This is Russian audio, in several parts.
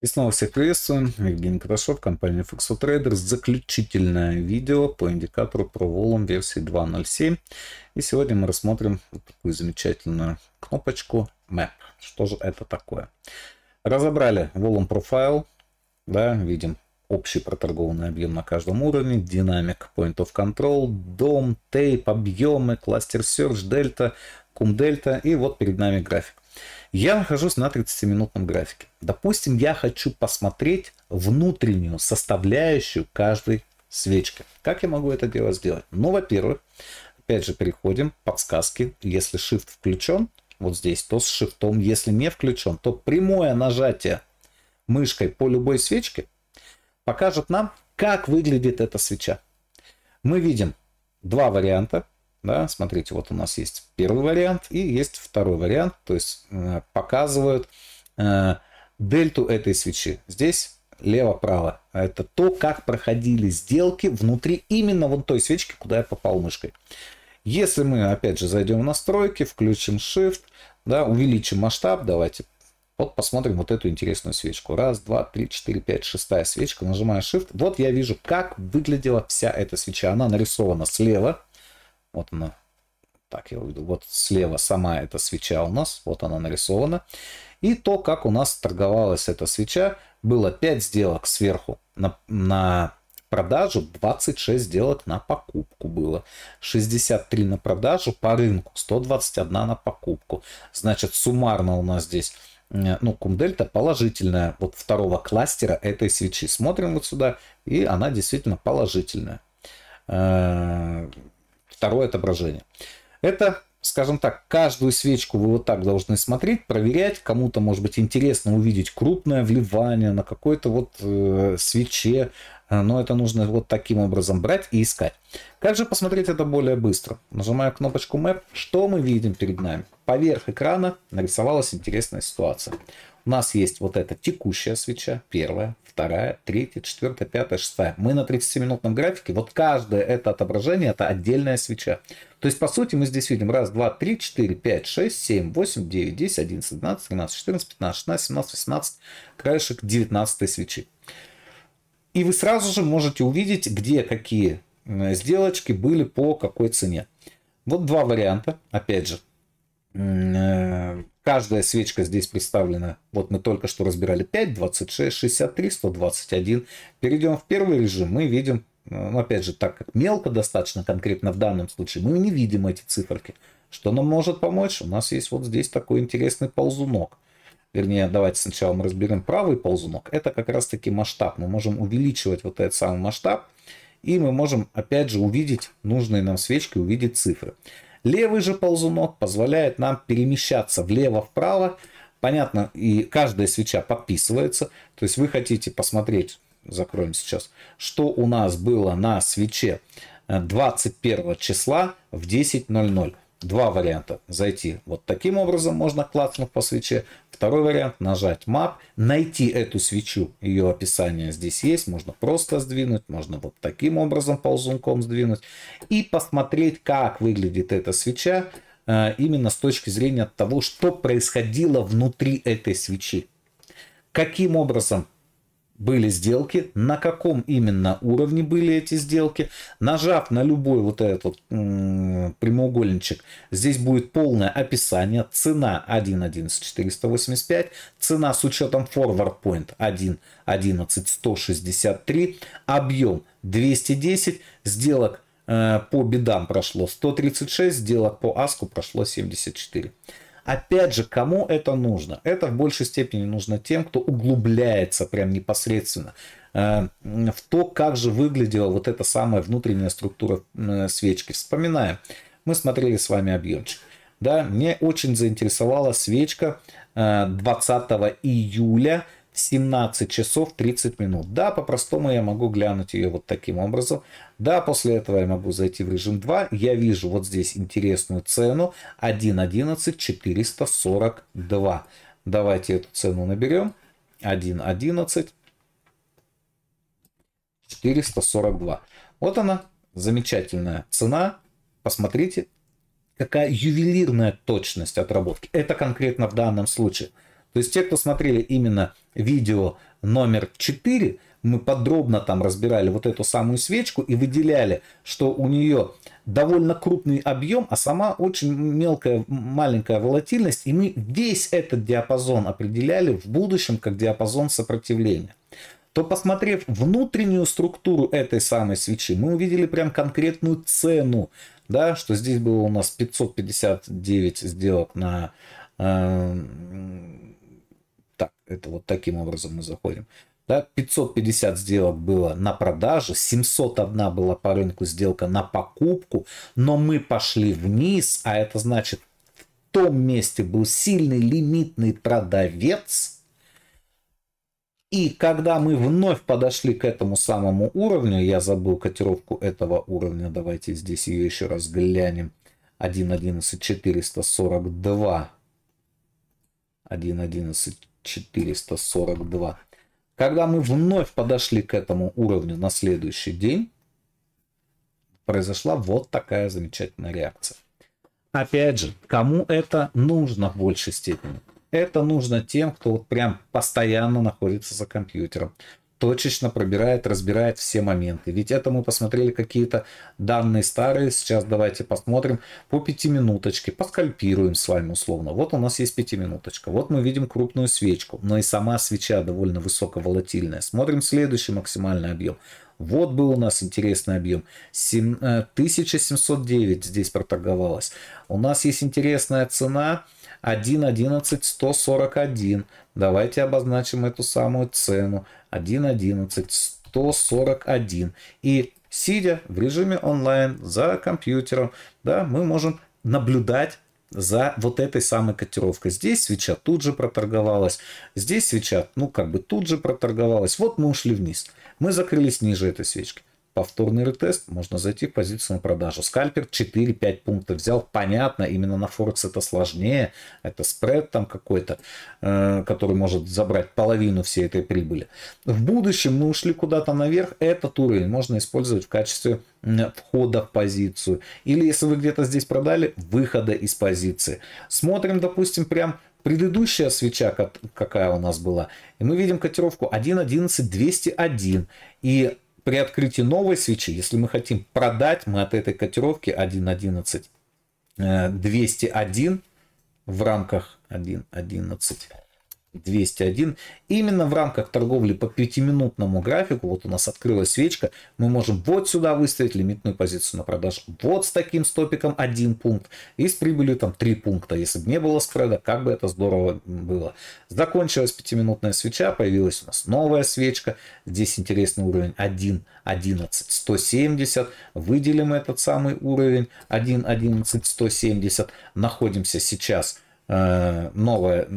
И снова всех приветствую. Евгений Петрошов, компания Foxo Traders. Заключительное видео по индикатору ProVolum версии 2.07. И сегодня мы рассмотрим вот такую замечательную кнопочку Map. Что же это такое? Разобрали Volume Profile. Да, видим общий проторгованный объем на каждом уровне, динамик, point of control, дом, тейп, объемы, кластер search, дельта, кум дельта и вот перед нами график. Я нахожусь на 30-минутном графике. Допустим, я хочу посмотреть внутреннюю составляющую каждой свечки. Как я могу это дело сделать? Ну, во-первых, опять же переходим, подсказки. Если Shift включен, вот здесь, то с Shift, если не включен, то прямое нажатие мышкой по любой свечке покажет нам, как выглядит эта свеча. Мы видим два варианта. Да, смотрите, вот у нас есть первый вариант и есть второй вариант, то есть э, показывают э, дельту этой свечи. Здесь лево-право. А это то, как проходили сделки внутри именно вот той свечки, куда я попал мышкой. Если мы, опять же, зайдем в настройки, включим Shift, да, увеличим масштаб, давайте вот посмотрим вот эту интересную свечку. Раз, два, три, четыре, пять, шестая свечка. Нажимаю Shift. Вот я вижу, как выглядела вся эта свеча. Она нарисована слева. Вот она. Так я увидел. Вот слева сама эта свеча у нас. Вот она нарисована. И то, как у нас торговалась эта свеча. Было 5 сделок сверху на, на продажу, 26 сделок на покупку было. 63 на продажу по рынку, 121 на покупку. Значит, суммарно у нас здесь ну, кумдельта положительная вот второго кластера этой свечи. Смотрим вот сюда, и она действительно положительная. Э, второе отображение. Это, скажем так, каждую свечку вы вот так должны смотреть, проверять. Кому-то, может быть, интересно увидеть крупное вливание на какой-то вот э, свече. Э, но это нужно вот таким образом брать и искать. Как же посмотреть это более быстро? Нажимаю кнопочку Map. Что мы видим перед нами? Поверх экрана нарисовалась интересная ситуация. У нас есть вот эта текущая свеча, первая, вторая, третья, четвертая, пятая, шестая. Мы на 30-минутном графике, вот каждое это отображение, это отдельная свеча. То есть, по сути, мы здесь видим 1, 2, 3, 4, 5, 6, 7, 8, 9, 10, 11, 12, 13, 14, 15, 16, 17, 18, краешек 19 свечи. И вы сразу же можете увидеть, где какие сделочки были по какой цене. Вот два варианта, опять же. Э, Каждая свечка здесь представлена, вот мы только что разбирали 5, 26, 63, 121. Перейдем в первый режим, мы видим, ну, опять же, так как мелко достаточно конкретно в данном случае, мы не видим эти циферки. Что нам может помочь? У нас есть вот здесь такой интересный ползунок. Вернее, давайте сначала мы разберем правый ползунок. Это как раз таки масштаб. Мы можем увеличивать вот этот самый масштаб. И мы можем, опять же, увидеть нужные нам свечки, увидеть цифры. Левый же ползунок позволяет нам перемещаться влево-вправо. Понятно, и каждая свеча подписывается. То есть вы хотите посмотреть, закроем сейчас, что у нас было на свече 21 э, числа в 10.00. Два варианта. Зайти вот таким образом можно клацнув по свече. Второй вариант нажать Map, найти эту свечу. Ее описание здесь есть. Можно просто сдвинуть, можно вот таким образом ползунком сдвинуть. И посмотреть, как выглядит эта свеча э, именно с точки зрения того, что происходило внутри этой свечи. Каким образом были сделки, на каком именно уровне были эти сделки. Нажав на любой вот этот м -м, прямоугольничек, здесь будет полное описание. Цена 1.11485, цена с учетом forward point 1.11163, объем 210, сделок э, по бедам прошло 136, сделок по аску прошло 74. Опять же, кому это нужно? Это в большей степени нужно тем, кто углубляется прям непосредственно э, в то, как же выглядела вот эта самая внутренняя структура э, свечки. Вспоминаем, мы смотрели с вами объемчик. Да, мне очень заинтересовала свечка 20 э, июля 17 часов 30 минут. Да, по-простому я могу глянуть ее вот таким образом. Да, после этого я могу зайти в режим 2. Я вижу вот здесь интересную цену 1.11 442. Давайте эту цену наберем. 1.11 442. Вот она, замечательная цена. Посмотрите, какая ювелирная точность отработки. Это конкретно в данном случае – то есть те, кто смотрели именно видео номер 4, мы подробно там разбирали вот эту самую свечку и выделяли, что у нее довольно крупный объем, а сама очень мелкая, маленькая волатильность. И мы весь этот диапазон определяли в будущем как диапазон сопротивления то посмотрев внутреннюю структуру этой самой свечи, мы увидели прям конкретную цену, да, что здесь было у нас 559 сделок на э, это вот таким образом мы заходим. Да, 550 сделок было на продаже, 701 была по рынку сделка на покупку, но мы пошли вниз, а это значит, в том месте был сильный лимитный продавец. И когда мы вновь подошли к этому самому уровню, я забыл котировку этого уровня, давайте здесь ее еще раз глянем. 1.11.442. 1.11.442. 442. Когда мы вновь подошли к этому уровню на следующий день, произошла вот такая замечательная реакция. Опять же, кому это нужно в большей степени? Это нужно тем, кто вот прям постоянно находится за компьютером, точечно пробирает, разбирает все моменты. Ведь это мы посмотрели какие-то данные старые. Сейчас давайте посмотрим по пятиминуточке, поскальпируем с вами условно. Вот у нас есть пятиминуточка. Вот мы видим крупную свечку. Но и сама свеча довольно высоковолатильная. Смотрим следующий максимальный объем. Вот был у нас интересный объем. 1709 э, здесь проторговалось. У нас есть интересная цена – 1.11.141. Давайте обозначим эту самую цену. 1.11.141. И сидя в режиме онлайн за компьютером, да, мы можем наблюдать за вот этой самой котировкой. Здесь свеча тут же проторговалась, здесь свеча, ну, как бы тут же проторговалась. Вот мы ушли вниз. Мы закрылись ниже этой свечки повторный ретест, можно зайти в позицию на продажу. Скальпер 4-5 пунктов взял, понятно, именно на Форекс это сложнее, это спред там какой-то, э, который может забрать половину всей этой прибыли. В будущем мы ушли куда-то наверх, этот уровень можно использовать в качестве входа в позицию. Или если вы где-то здесь продали, выхода из позиции. Смотрим, допустим, прям предыдущая свеча, какая у нас была, и мы видим котировку 1.11.201. И при открытии новой свечи, если мы хотим продать, мы от этой котировки 1.11 201 э, в рамках 1.11 201. Именно в рамках торговли по пятиминутному графику, вот у нас открылась свечка, мы можем вот сюда выставить лимитную позицию на продажу. Вот с таким стопиком один пункт и с прибылью там три пункта. Если бы не было спреда, как бы это здорово было. Закончилась пятиминутная свеча, появилась у нас новая свечка. Здесь интересный уровень 1, 11, 170. Выделим этот самый уровень 1, 11, 170. Находимся сейчас Э, новая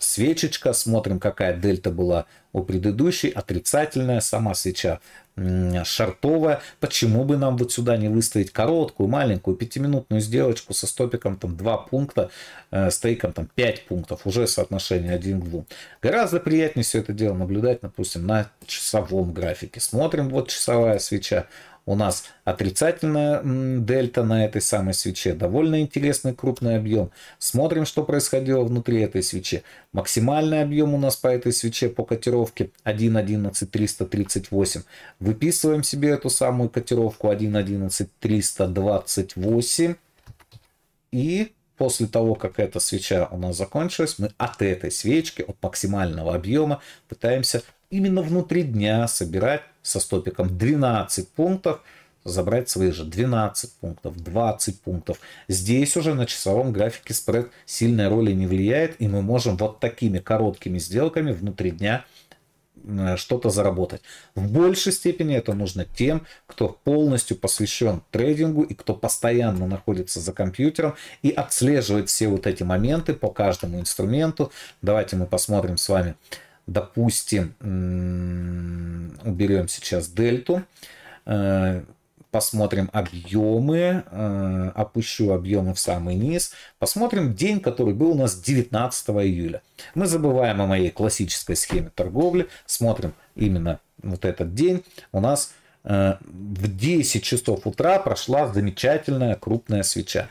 свечечка, смотрим, какая дельта была у предыдущей, отрицательная, сама свеча шартовая. Почему бы нам вот сюда не выставить короткую, маленькую, пятиминутную сделочку со стопиком там 2 пункта, э, с тейком там 5 пунктов, уже соотношение 1 к 2. Гораздо приятнее все это дело наблюдать, допустим, на часовом графике. Смотрим, вот часовая свеча, у нас отрицательная дельта на этой самой свече, довольно интересный крупный объем. Смотрим, что происходило внутри этой свечи. Максимальный объем у нас по этой свече по котировке 1.11338. Выписываем себе эту самую котировку 1.11328. И после того, как эта свеча у нас закончилась, мы от этой свечки, от максимального объема пытаемся именно внутри дня собирать со стопиком 12 пунктов, забрать свои же 12 пунктов, 20 пунктов. Здесь уже на часовом графике спред сильной роли не влияет, и мы можем вот такими короткими сделками внутри дня э, что-то заработать. В большей степени это нужно тем, кто полностью посвящен трейдингу и кто постоянно находится за компьютером и отслеживает все вот эти моменты по каждому инструменту. Давайте мы посмотрим с вами допустим, уберем сейчас дельту, э, посмотрим объемы, э, опущу объемы в самый низ, посмотрим день, который был у нас 19 июля. Мы забываем о моей классической схеме торговли, смотрим именно вот этот день. У нас э, в 10 часов утра прошла замечательная крупная свеча.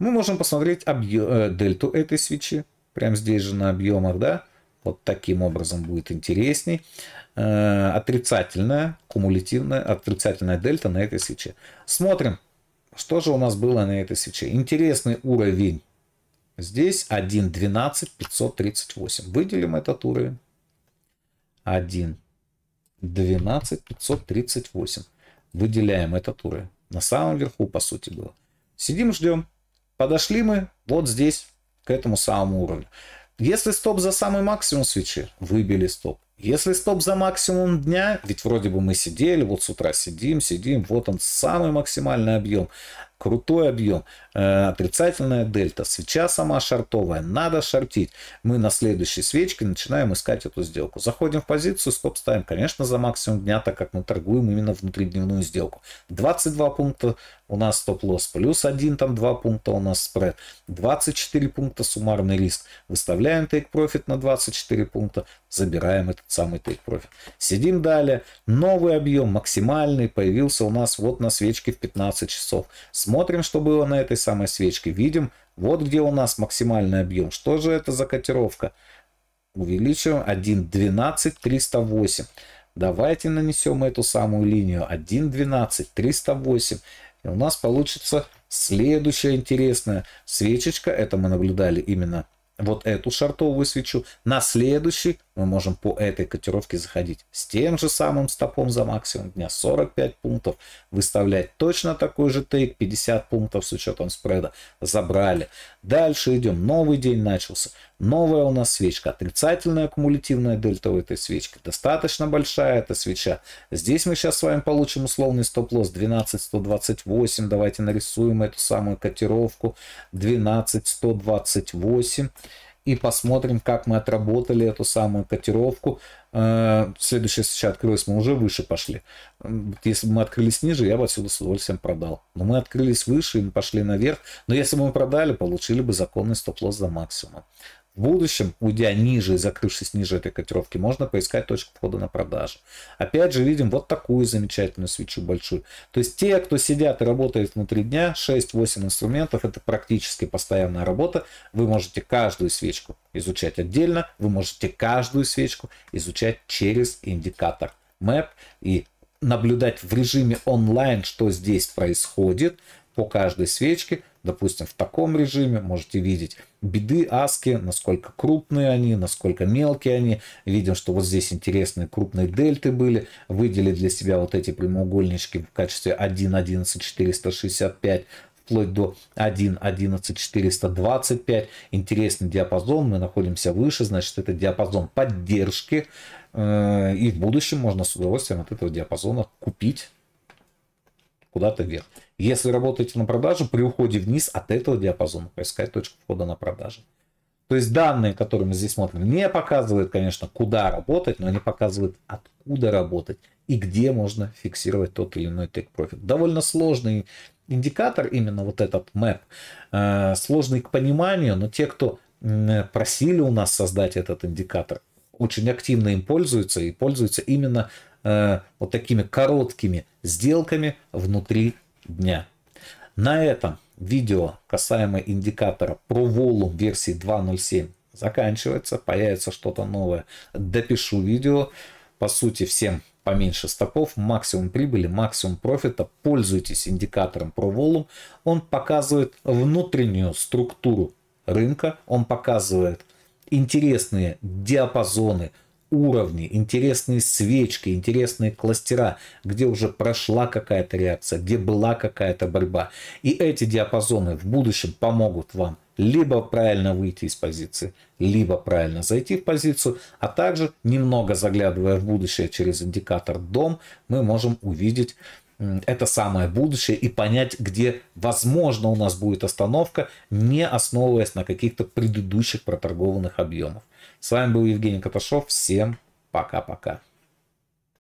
Мы можем посмотреть объем, дельту этой свечи, прямо здесь же на объемах, да, вот таким образом будет интересней. Э, отрицательная, кумулятивная, отрицательная дельта на этой свече. Смотрим, что же у нас было на этой свече. Интересный уровень. Здесь 1.12 538. Выделим этот уровень. 1 538. Выделяем этот уровень. На самом верху, по сути, было. Сидим, ждем. Подошли мы вот здесь, к этому самому уровню. Если стоп за самый максимум свечи, выбили стоп. Если стоп за максимум дня, ведь вроде бы мы сидели, вот с утра сидим, сидим, вот он самый максимальный объем крутой объем, э, отрицательная дельта, свеча сама шартовая, надо шортить. Мы на следующей свечке начинаем искать эту сделку. Заходим в позицию, стоп ставим, конечно, за максимум дня, так как мы торгуем именно внутридневную сделку. 22 пункта у нас стоп-лосс, плюс 1, там 2 пункта у нас спред, 24 пункта суммарный риск. Выставляем тейк профит на 24 пункта, забираем этот самый тейк профит Сидим далее, новый объем максимальный появился у нас вот на свечке в 15 часов. С Смотрим, что было на этой самой свечке. Видим, вот где у нас максимальный объем. Что же это за котировка? Увеличиваем 1.12.308. Давайте нанесем эту самую линию. 1.12.308. И у нас получится следующая интересная свечечка. Это мы наблюдали именно вот эту шартовую свечу. На следующий мы можем по этой котировке заходить с тем же самым стопом за максимум дня 45 пунктов, выставлять точно такой же тейк 50 пунктов с учетом спреда. Забрали. Дальше идем. Новый день начался. Новая у нас свечка. Отрицательная кумулятивная дельта у этой свечки. Достаточно большая эта свеча. Здесь мы сейчас с вами получим условный стоп-лосс 12128. Давайте нарисуем эту самую котировку 12128 и посмотрим, как мы отработали эту самую котировку. Э, Следующее, сейчас открылось, мы уже выше пошли. Если бы мы открылись ниже, я бы отсюда с удовольствием продал. Но мы открылись выше, и мы пошли наверх. Но если бы мы продали, получили бы законный стоп-лосс за максимум. В будущем, уйдя ниже и закрывшись ниже этой котировки, можно поискать точку входа на продажу. Опять же, видим вот такую замечательную свечу большую. То есть те, кто сидят и работает внутри дня, 6-8 инструментов, это практически постоянная работа. Вы можете каждую свечку изучать отдельно, вы можете каждую свечку изучать через индикатор MAP и наблюдать в режиме онлайн, что здесь происходит по каждой свечке, допустим, в таком режиме можете видеть беды, аски, насколько крупные они, насколько мелкие они. Видим, что вот здесь интересные крупные дельты были. Выделили для себя вот эти прямоугольнички в качестве 1.11.465 вплоть до 1.11.425. Интересный диапазон, мы находимся выше, значит это диапазон поддержки. Э, и в будущем можно с удовольствием от этого диапазона купить куда-то вверх. Если работаете на продажу, при уходе вниз от этого диапазона поискать точку входа на продажу. То есть данные, которые мы здесь смотрим, не показывают, конечно, куда работать, но они показывают, откуда работать и где можно фиксировать тот или иной take profit. Довольно сложный индикатор, именно вот этот map, э, сложный к пониманию, но те, кто просили у нас создать этот индикатор, очень активно им пользуются и пользуются именно Э, вот такими короткими сделками внутри дня. На этом видео касаемо индикатора про волум версии 2.07 заканчивается. Появится что-то новое. Допишу видео. По сути, всем поменьше стопов, максимум прибыли, максимум профита. Пользуйтесь индикатором про волум. Он показывает внутреннюю структуру рынка. Он показывает интересные диапазоны уровни, интересные свечки, интересные кластера, где уже прошла какая-то реакция, где была какая-то борьба. И эти диапазоны в будущем помогут вам либо правильно выйти из позиции, либо правильно зайти в позицию, а также немного заглядывая в будущее через индикатор дом, мы можем увидеть это самое будущее и понять, где, возможно, у нас будет остановка, не основываясь на каких-то предыдущих проторгованных объемах. С вами был Евгений Каташов. Всем пока-пока.